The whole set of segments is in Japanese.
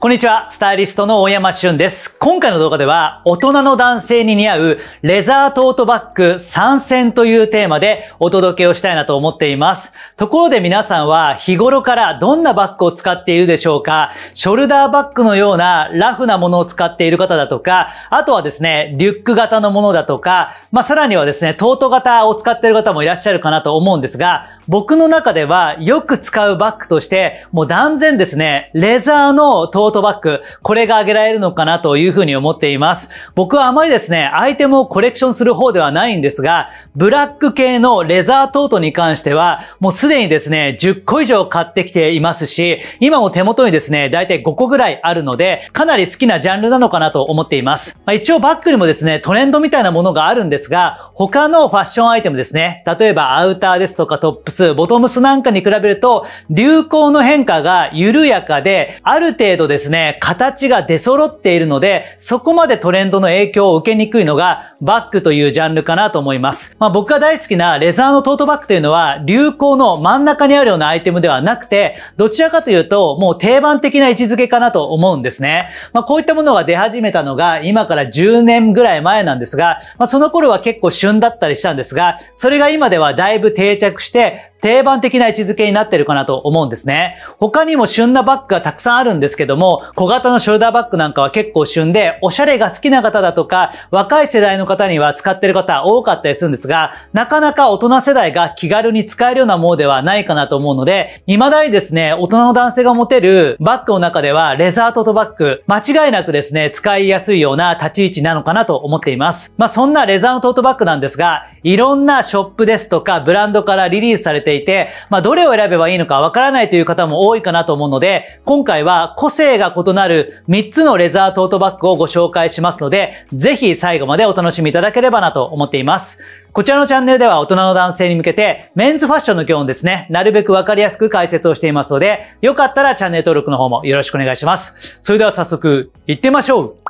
こんにちは、スタイリストの大山俊です。今回の動画では、大人の男性に似合うレザートートバッグ参戦というテーマでお届けをしたいなと思っています。ところで皆さんは日頃からどんなバッグを使っているでしょうかショルダーバッグのようなラフなものを使っている方だとか、あとはですね、リュック型のものだとか、まあ、さらにはですね、トート型を使っている方もいらっしゃるかなと思うんですが、僕の中ではよく使うバッグとして、もう断然ですね、レザーのトートートバッグ、これが挙げられるのかなというふうに思っています。僕はあまりですね、アイテムをコレクションする方ではないんですが、ブラック系のレザートートに関しては、もうすでにですね、10個以上買ってきていますし、今も手元にですね、だいたい5個ぐらいあるので、かなり好きなジャンルなのかなと思っています。まあ、一応バッグにもですね、トレンドみたいなものがあるんですが、他のファッションアイテムですね、例えばアウターですとかトップス、ボトムスなんかに比べると、流行の変化が緩やかで、ある程度ですですね、形が出揃っているので、そこまでトレンドの影響を受けにくいのが、バッグというジャンルかなと思います。まあ僕が大好きなレザーのトートバッグというのは、流行の真ん中にあるようなアイテムではなくて、どちらかというと、もう定番的な位置づけかなと思うんですね。まあこういったものが出始めたのが、今から10年ぐらい前なんですが、まあその頃は結構旬だったりしたんですが、それが今ではだいぶ定着して、定番的な位置づけになってるかなと思うんですね。他にも旬なバッグがたくさんあるんですけども、小型のショルダーバッグなんかは結構旬で、おしゃれが好きな方だとか、若い世代の方には使ってる方多かったりするんですが、なかなか大人世代が気軽に使えるようなものではないかなと思うので、未だにですね、大人の男性が持てるバッグの中では、レザートトバッグ、間違いなくですね、使いやすいような立ち位置なのかなと思っています。まあ、そんなレザーのトートバッグなんですが、いろんなショップですとか、ブランドからリリースされてていて、まあ、どれを選べばいいのかわからないという方も多いかなと思うので、今回は個性が異なる3つのレザートートバッグをご紹介しますので、ぜひ最後までお楽しみいただければなと思っています。こちらのチャンネルでは大人の男性に向けて、メンズファッションの業務ですね、なるべくわかりやすく解説をしていますので、よかったらチャンネル登録の方もよろしくお願いします。それでは早速、行ってみましょう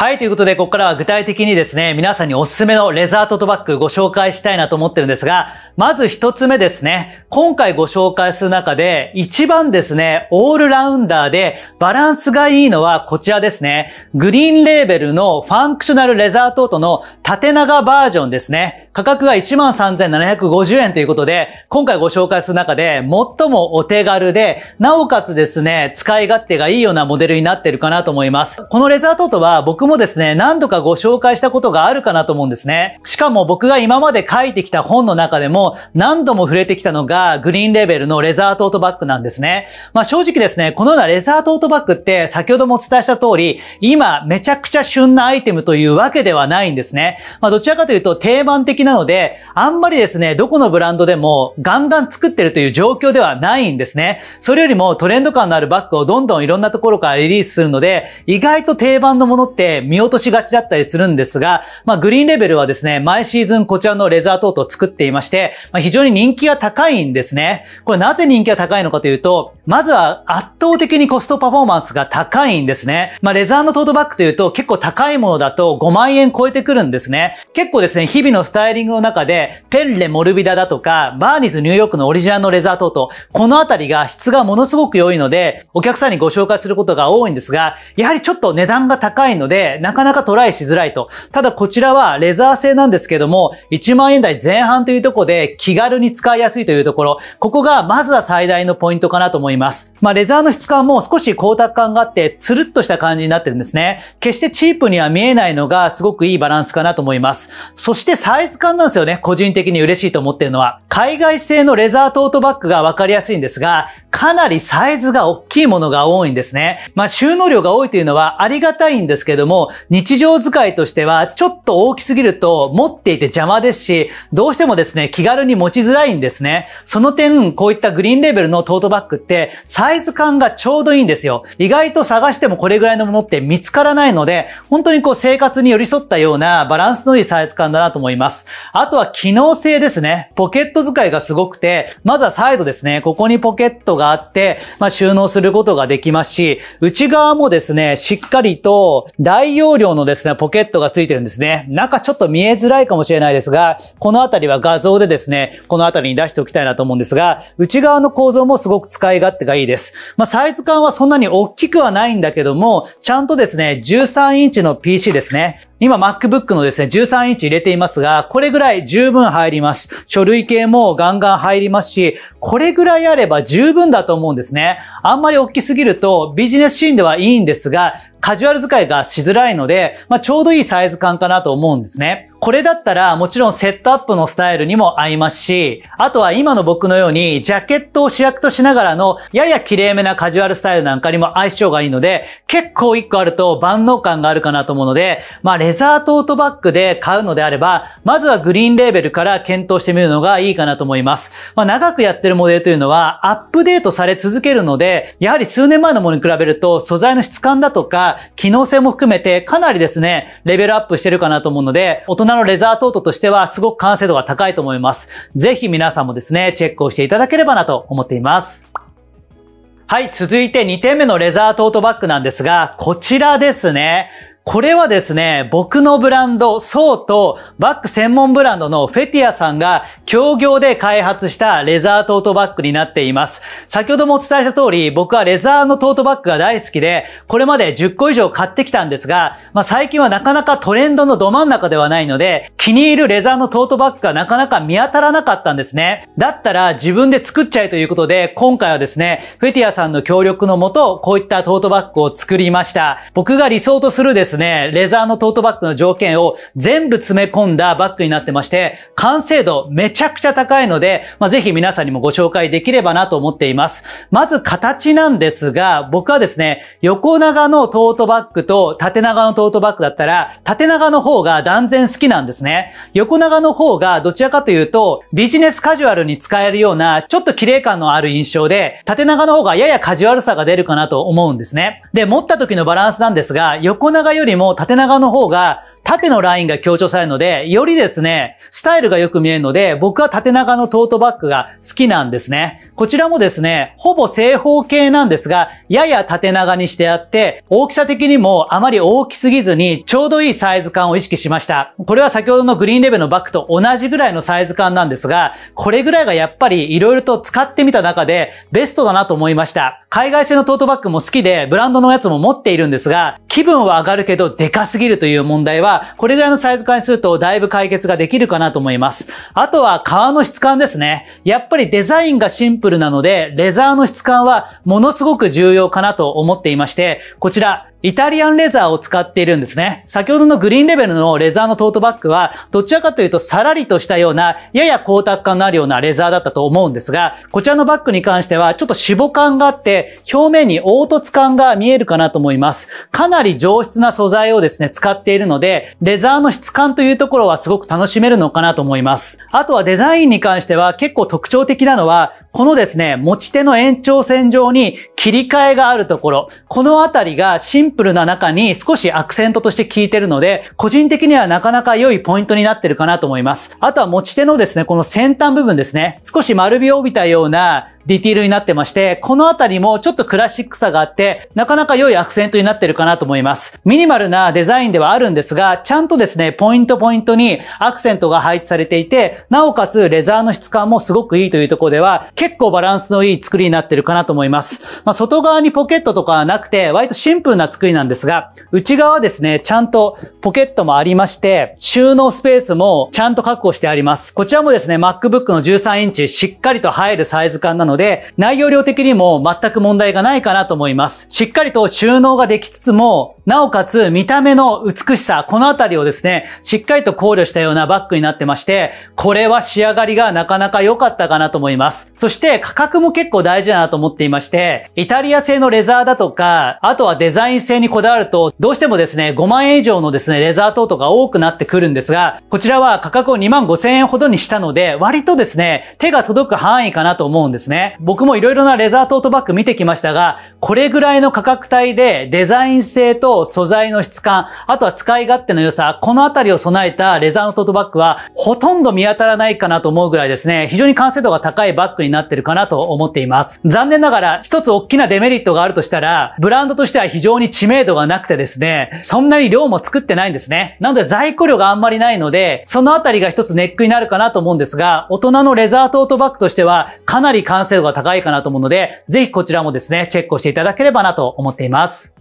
はい、ということで、ここからは具体的にですね、皆さんにおすすめのレザートートバッグご紹介したいなと思ってるんですが、まず一つ目ですね。今回ご紹介する中で、一番ですね、オールラウンダーでバランスがいいのはこちらですね。グリーンレーベルのファンクショナルレザートートの縦長バージョンですね。価格が13,750円ということで、今回ご紹介する中で最もお手軽で、なおかつですね、使い勝手がいいようなモデルになってるかなと思います。このレザートートは僕もですね、何度かご紹介したことがあるかなと思うんですね。しかも僕が今まで書いてきた本の中でも何度も触れてきたのが、グリーンレベルのレザートートバッグなんですね。まあ正直ですね、このようなレザートートバッグって先ほどもお伝えした通り、今めちゃくちゃ旬なアイテムというわけではないんですね。まあどちらかというと定番的なので、あんまりですね、どこのブランドでもガンガン作ってるという状況ではないんですね。それよりもトレンド感のあるバッグをどんどんいろんなところからリリースするので、意外と定番のものって見落としがちだったりするんですが、まあグリーンレベルはですね、毎シーズンこちらのレザートートを作っていまして、まあ、非常に人気が高いんですね。これなぜ人気が高いのかというと、まずは圧倒的にコストパフォーマンスが高いんですね。まあ、レザーのトートバッグというと結構高いものだと5万円超えてくるんですね。結構ですね、日々のスタイリングの中で、ペンレモルビダだとか、バーニーズニューヨークのオリジナルのレザートート、このあたりが質がものすごく良いので、お客さんにご紹介することが多いんですが、やはりちょっと値段が高いので、なかなかトライしづらいと。ただこちらはレザー製なんですけども、1万円台前半というところで気軽に使いやすいというところころ、ここがまずは最大のポイントかなと思います。まあ、レザーの質感も少し光沢感があって、つるっとした感じになってるんですね。決してチープには見えないのが、すごくいいバランスかなと思います。そしてサイズ感なんですよね。個人的に嬉しいと思ってるのは。海外製のレザートートバッグがわかりやすいんですが、かなりサイズが大きいものが多いんですね。まあ、収納量が多いというのはありがたいんですけども、日常使いとしては、ちょっと大きすぎると持っていて邪魔ですし、どうしてもですね、気軽に持ちづらいんですね。その点、こういったグリーンレベルのトートバッグって、サイズ感がちょうどいいんですよ。意外と探してもこれぐらいのものって見つからないので、本当にこう生活に寄り添ったようなバランスのいいサイズ感だなと思います。あとは機能性ですね。ポケット使いがすごくて、まずはサイドですね。ここにポケットがあって、まあ、収納することができますし、内側もですね、しっかりと大容量のですね、ポケットがついてるんですね。中ちょっと見えづらいかもしれないですが、このあたりは画像でですね、このあたりに出しておきたいなと思うんですが、内側の構造もすごく使い勝手がいいです。。まあ、サイズ感はそんなに大きくはないんだけども、ちゃんとですね、13インチの PC ですね。今 MacBook のですね、13インチ入れていますが、これぐらい十分入ります。書類系もガンガン入りますし、これぐらいあれば十分だと思うんですね。あんまり大きすぎるとビジネスシーンではいいんですが、カジュアル使いがしづらいので、まあ、ちょうどいいサイズ感かなと思うんですね。これだったらもちろんセットアップのスタイルにも合いますし、あとは今の僕のようにジャケットを主役としながらのやや綺麗めなカジュアルスタイルなんかにも相性がいいので、結構一個あると万能感があるかなと思うので、まあレザートートバッグで買うのであれば、まずはグリーンレーベルから検討してみるのがいいかなと思います。まあ長くやってるモデルというのはアップデートされ続けるので、やはり数年前のものに比べると素材の質感だとか機能性も含めてかなりですね、レベルアップしてるかなと思うので、大人ナのレザートートとしてはすごく完成度が高いと思います。ぜひ皆さんもですね、チェックをしていただければなと思っています。はい、続いて2点目のレザートートバッグなんですが、こちらですね。これはですね、僕のブランド、ソーとバッグ専門ブランドのフェティアさんが協業で開発したレザートートバッグになっています。先ほどもお伝えした通り、僕はレザーのトートバッグが大好きで、これまで10個以上買ってきたんですが、まあ最近はなかなかトレンドのど真ん中ではないので、気に入るレザーのトートバッグがなかなか見当たらなかったんですね。だったら自分で作っちゃえということで、今回はですね、フェティアさんの協力のもと、こういったトートバッグを作りました。僕が理想とするですね、ね、レザーのトートバッグの条件を全部詰め込んだバッグになってまして、完成度めちゃくちゃ高いので、まあ、ぜひ皆さんにもご紹介できればなと思っています。まず形なんですが、僕はですね、横長のトートバッグと縦長のトートバッグだったら、縦長の方が断然好きなんですね。横長の方がどちらかというと、ビジネスカジュアルに使えるような、ちょっと綺麗感のある印象で、縦長の方がややカジュアルさが出るかなと思うんですね。で、持った時のバランスなんですが、横長よりりも縦長の方が縦のラインが強調されるので、よりですね、スタイルがよく見えるので、僕は縦長のトートバッグが好きなんですね。こちらもですね、ほぼ正方形なんですが、やや縦長にしてあって、大きさ的にもあまり大きすぎずに、ちょうどいいサイズ感を意識しました。これは先ほどのグリーンレベルのバッグと同じぐらいのサイズ感なんですが、これぐらいがやっぱり色々と使ってみた中で、ベストだなと思いました。海外製のトートバッグも好きで、ブランドのやつも持っているんですが、気分は上がるけど、でかすぎるという問題は、ば、これぐらいのサイズ感にするとだいぶ解決ができるかなと思います。あとは革の質感ですね。やっぱりデザインがシンプルなので、レザーの質感はものすごく重要かなと思っていまして、こちら、イタリアンレザーを使っているんですね。先ほどのグリーンレベルのレザーのトートバッグは、どちらかというとさらりとしたような、やや光沢感のあるようなレザーだったと思うんですが、こちらのバッグに関しては、ちょっと脂肪感があって、表面に凹凸感が見えるかなと思います。かなり上質な素材をですね、使っているので、レザーの質感というところはすごく楽しめるのかなと思います。あとはデザインに関しては、結構特徴的なのは、このですね、持ち手の延長線上に切り替えがあるところ、このあたりがシンプルな中に少しアクセントとして効いてるので、個人的にはなかなか良いポイントになってるかなと思います。あとは持ち手のですね、この先端部分ですね、少し丸みを帯びたようなディティールになってまして、このあたりもちょっとクラシックさがあって、なかなか良いアクセントになってるかなと思います。ミニマルなデザインではあるんですが、ちゃんとですね、ポイントポイントにアクセントが配置されていて、なおかつレザーの質感もすごくいいというところでは、結構バランスのいい作りになってるかなと思います。まあ、外側にポケットとかはなくて、割とシンプルな作りなんですが、内側はですね、ちゃんとポケットもありまして、収納スペースもちゃんと確保してあります。こちらもですね、MacBook の13インチしっかりと入るサイズ感なので、で、内容量的にも全く問題がないかなと思います。しっかりと収納ができつつも、なおかつ見た目の美しさ、このあたりをですね、しっかりと考慮したようなバッグになってまして、これは仕上がりがなかなか良かったかなと思います。そして価格も結構大事だなと思っていまして、イタリア製のレザーだとか、あとはデザイン性にこだわると、どうしてもですね、5万円以上のですね、レザー等とか多くなってくるんですが、こちらは価格を2万5千円ほどにしたので、割とですね、手が届く範囲かなと思うんですね。ね。僕も色々なレザートートバッグ見てきましたが、これぐらいの価格帯でデザイン性と素材の質感、あとは使い勝手の良さ、このあたりを備えたレザーのトートバッグはほとんど見当たらないかなと思うぐらいですね、非常に完成度が高いバッグになってるかなと思っています。残念ながら一つ大きなデメリットがあるとしたら、ブランドとしては非常に知名度がなくてですね、そんなに量も作ってないんですね。なので在庫量があんまりないので、そのあたりが一つネックになるかなと思うんですが、大人のレザートートバッグとしてはかなり完成精度が高いかなと思うので、ぜひこちらもですね、チェックをしていただければなと思っています。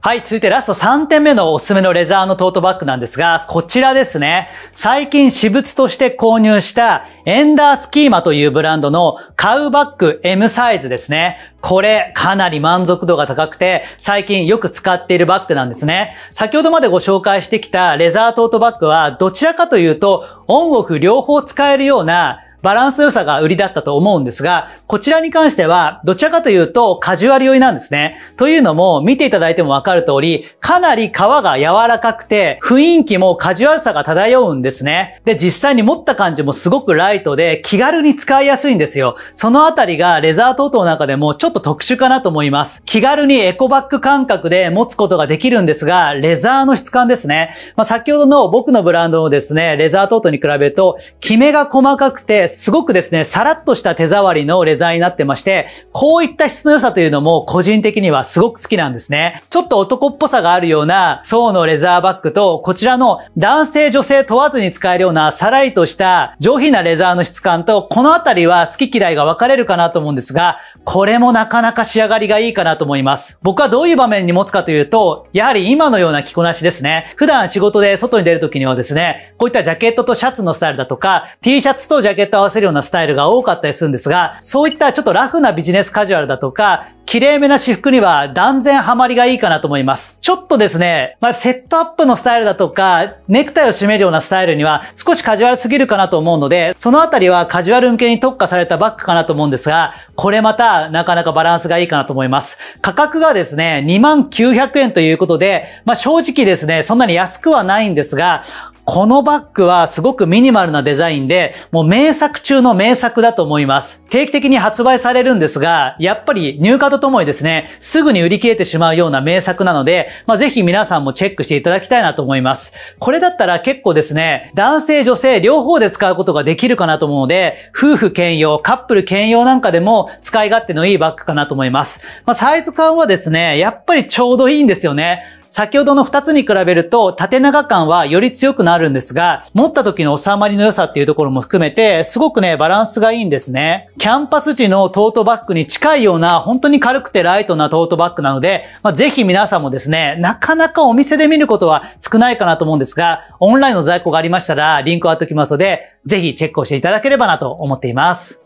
はい、続いてラスト3点目のおすすめのレザーのトートバッグなんですが、こちらですね。最近私物として購入したエンダースキーマというブランドのカウバッグ M サイズですね。これかなり満足度が高くて最近よく使っているバッグなんですね。先ほどまでご紹介してきたレザートートバッグはどちらかというとオンオフ両方使えるようなバランスの良さが売りだったと思うんですが、こちらに関しては、どちらかというと、カジュアル寄りなんですね。というのも、見ていただいてもわかる通り、かなり皮が柔らかくて、雰囲気もカジュアルさが漂うんですね。で、実際に持った感じもすごくライトで、気軽に使いやすいんですよ。そのあたりが、レザートートの中でもちょっと特殊かなと思います。気軽にエコバッグ感覚で持つことができるんですが、レザーの質感ですね。まあ、先ほどの僕のブランドのですね、レザートートに比べると、キメが細かくて、で、すごくですね、さらっとした手触りのレザーになってまして、こういった質の良さというのも個人的にはすごく好きなんですね。ちょっと男っぽさがあるような層のレザーバッグと、こちらの男性女性問わずに使えるようなさらりとした上品なレザーの質感と、このあたりは好き嫌いが分かれるかなと思うんですが、これもなかなか仕上がりがいいかなと思います。僕はどういう場面に持つかというと、やはり今のような着こなしですね。普段仕事で外に出るときにはですね、こういったジャケットとシャツのスタイルだとか、T シャツとジャケット合わせるようなスタイルが多かったりするんですが、そういったちょっとラフなビジネスカジュアルだとか、綺麗めな私服には断然ハマりがいいかなと思います。ちょっとですね、まあ、セットアップのスタイルだとか、ネクタイを締めるようなスタイルには少しカジュアルすぎるかなと思うので、そのあたりはカジュアル向けに特化されたバッグかなと思うんですが、これまたなかなかバランスがいいかなと思います。価格がですね、2900円ということで、まあ、正直ですね、そんなに安くはないんですが、このバッグはすごくミニマルなデザインで、もう名作中の名作だと思います。定期的に発売されるんですが、やっぱり入荷とともにですね、すぐに売り切れてしまうような名作なので、まあ、ぜひ皆さんもチェックしていただきたいなと思います。これだったら結構ですね、男性女性両方で使うことができるかなと思うので、夫婦兼用、カップル兼用なんかでも使い勝手のいいバッグかなと思います。まあ、サイズ感はですね、やっぱりちょうどいいんですよね。先ほどの2つに比べると縦長感はより強くなるんですが、持った時の収まりの良さっていうところも含めて、すごくね、バランスがいいんですね。キャンパス時のトートバッグに近いような、本当に軽くてライトなトートバッグなので、まあ、ぜひ皆さんもですね、なかなかお店で見ることは少ないかなと思うんですが、オンラインの在庫がありましたら、リンクを貼っておきますので、ぜひチェックをしていただければなと思っています。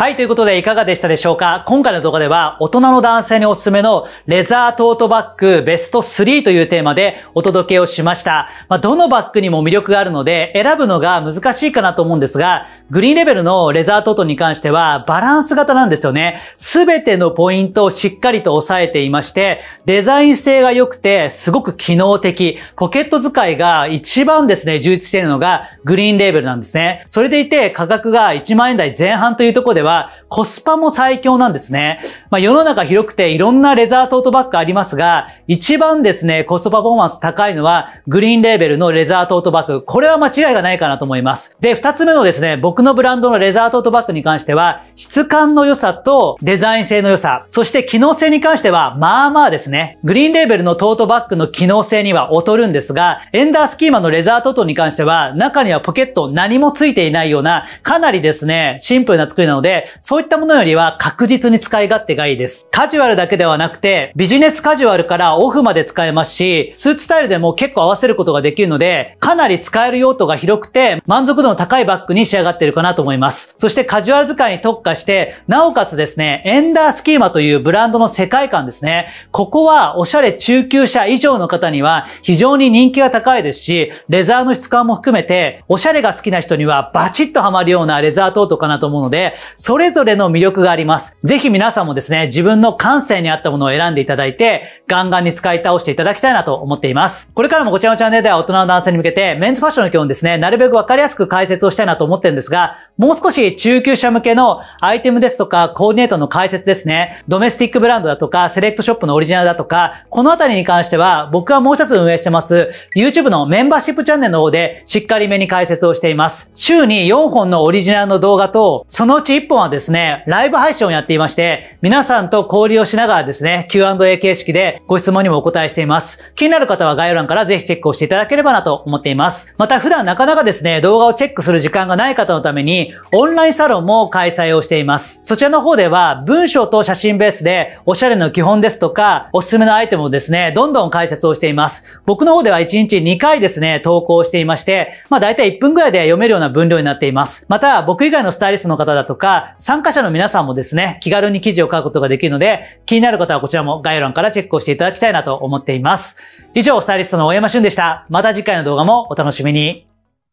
はい、ということでいかがでしたでしょうか今回の動画では大人の男性におすすめのレザートートバッグベスト3というテーマでお届けをしました。まあ、どのバッグにも魅力があるので選ぶのが難しいかなと思うんですが、グリーンレベルのレザートートに関してはバランス型なんですよね。すべてのポイントをしっかりと押さえていまして、デザイン性が良くてすごく機能的、ポケット使いが一番ですね、充実しているのがグリーンレベルなんですね。それでいて価格が1万円台前半というところでははコスパも最強なんですね。まあ、世の中広くていろんなレザートートバッグありますが、一番ですね、コストパフォーマンス高いのはグリーンレーベルのレザートートバッグ。これは間違いがないかなと思います。で、二つ目のですね、僕のブランドのレザートートバッグに関しては、質感の良さとデザイン性の良さ、そして機能性に関しては、まあまあですね。グリーンレーベルのトートバッグの機能性には劣るんですが、エンダースキーマのレザートートに関しては、中にはポケット何もついていないような、かなりですね、シンプルな作りなので、で、そういったものよりは確実に使い勝手がいいです。カジュアルだけではなくて、ビジネスカジュアルからオフまで使えますし、スーツスタイルでも結構合わせることができるので、かなり使える用途が広くて、満足度の高いバッグに仕上がってるかなと思います。そしてカジュアル使いに特化して、なおかつですね、エンダースキーマというブランドの世界観ですね。ここはおしゃれ中級者以上の方には非常に人気が高いですし、レザーの質感も含めて、おしゃれが好きな人にはバチッとハマるようなレザートートかなと思うので、それぞれの魅力があります。ぜひ皆さんもですね、自分の感性に合ったものを選んでいただいて、ガンガンに使い倒していただきたいなと思っています。これからもこちらのチャンネルでは大人の男性に向けて、メンズファッションの基本ですね、なるべくわかりやすく解説をしたいなと思ってるんですが、もう少し中級者向けのアイテムですとか、コーディネートの解説ですね、ドメスティックブランドだとか、セレクトショップのオリジナルだとか、このあたりに関しては、僕はもう一つ運営してます、YouTube のメンバーシップチャンネルの方で、しっかりめに解説をしています。週に4本のオリジナルの動画と、そのうち1本はですね、ライブ配信をやっていまして、皆さんと交流をしながらですね、Q&A 形式でご質問にもお答えしています。気になる方は概要欄からぜひチェックをしていただければなと思っています。また普段なかなかですね、動画をチェックする時間がない方のために、オンラインサロンも開催をしています。そちらの方では、文章と写真ベースで、おしゃれの基本ですとか、おすすめのアイテムをですね、どんどん解説をしています。僕の方では1日2回ですね、投稿していまして、まあ大体1分ぐらいで読めるような分量になっています。また、僕以外のスタイリストの方だとか、参加者の皆さんもですね、気軽に記事を書くことができるので、気になる方はこちらも概要欄からチェックをしていただきたいなと思っています。以上、スタイリストの大山俊でした。また次回の動画もお楽しみに。